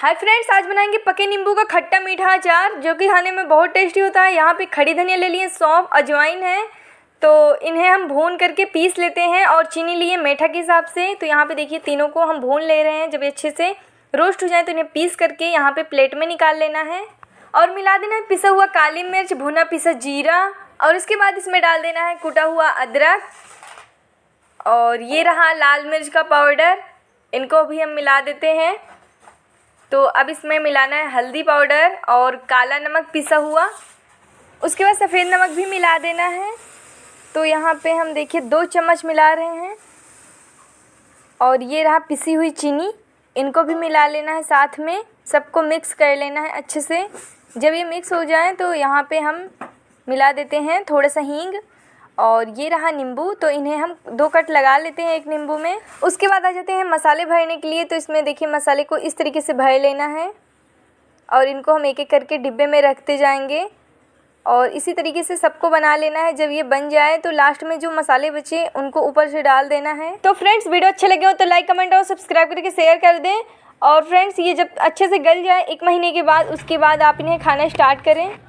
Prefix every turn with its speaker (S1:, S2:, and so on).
S1: hi friends आज बनाएंगे पके नींबू का खट्टा मीठा अचार जो कि खाने में बहुत टेस्टी होता है यहाँ पे खड़ी धनिया ले लिए सौंफ अजवाइन है तो इन्हें हम भून करके पीस लेते हैं और चीनी लिए मीठा के हिसाब से तो यहाँ पे देखिए तीनों को हम भून ले रहे हैं जब अच्छे से रोस्ट हो जाए तो इन्हें पीस करके यहाँ पर प्लेट में निकाल लेना है और मिला देना है पिसा हुआ काली मिर्च भुना पिसा जीरा और उसके बाद इसमें डाल देना है कूटा हुआ अदरक और ये रहा लाल मिर्च का पाउडर इनको भी हम मिला देते हैं तो अब इसमें मिलाना है हल्दी पाउडर और काला नमक पिसा हुआ उसके बाद सफ़ेद नमक भी मिला देना है तो यहाँ पे हम देखिए दो चम्मच मिला रहे हैं और ये रहा पिसी हुई चीनी इनको भी मिला लेना है साथ में सबको मिक्स कर लेना है अच्छे से जब ये मिक्स हो जाए तो यहाँ पे हम मिला देते हैं थोड़ा सा हींग और ये रहा नींबू तो इन्हें हम दो कट लगा लेते हैं एक नींबू में उसके बाद आ जाते हैं मसाले भरने के लिए तो इसमें देखिए मसाले को इस तरीके से भर लेना है और इनको हम एक एक करके डिब्बे में रखते जाएंगे और इसी तरीके से सबको बना लेना है जब ये बन जाए तो लास्ट में जो मसाले बचे उनको ऊपर से डाल देना है तो फ्रेंड्स वीडियो अच्छे लगे हो तो लाइक कमेंट और सब्सक्राइब करके शेयर कर दें और फ्रेंड्स ये जब अच्छे से गल जाए एक महीने के बाद उसके बाद आप इन्हें खाना स्टार्ट करें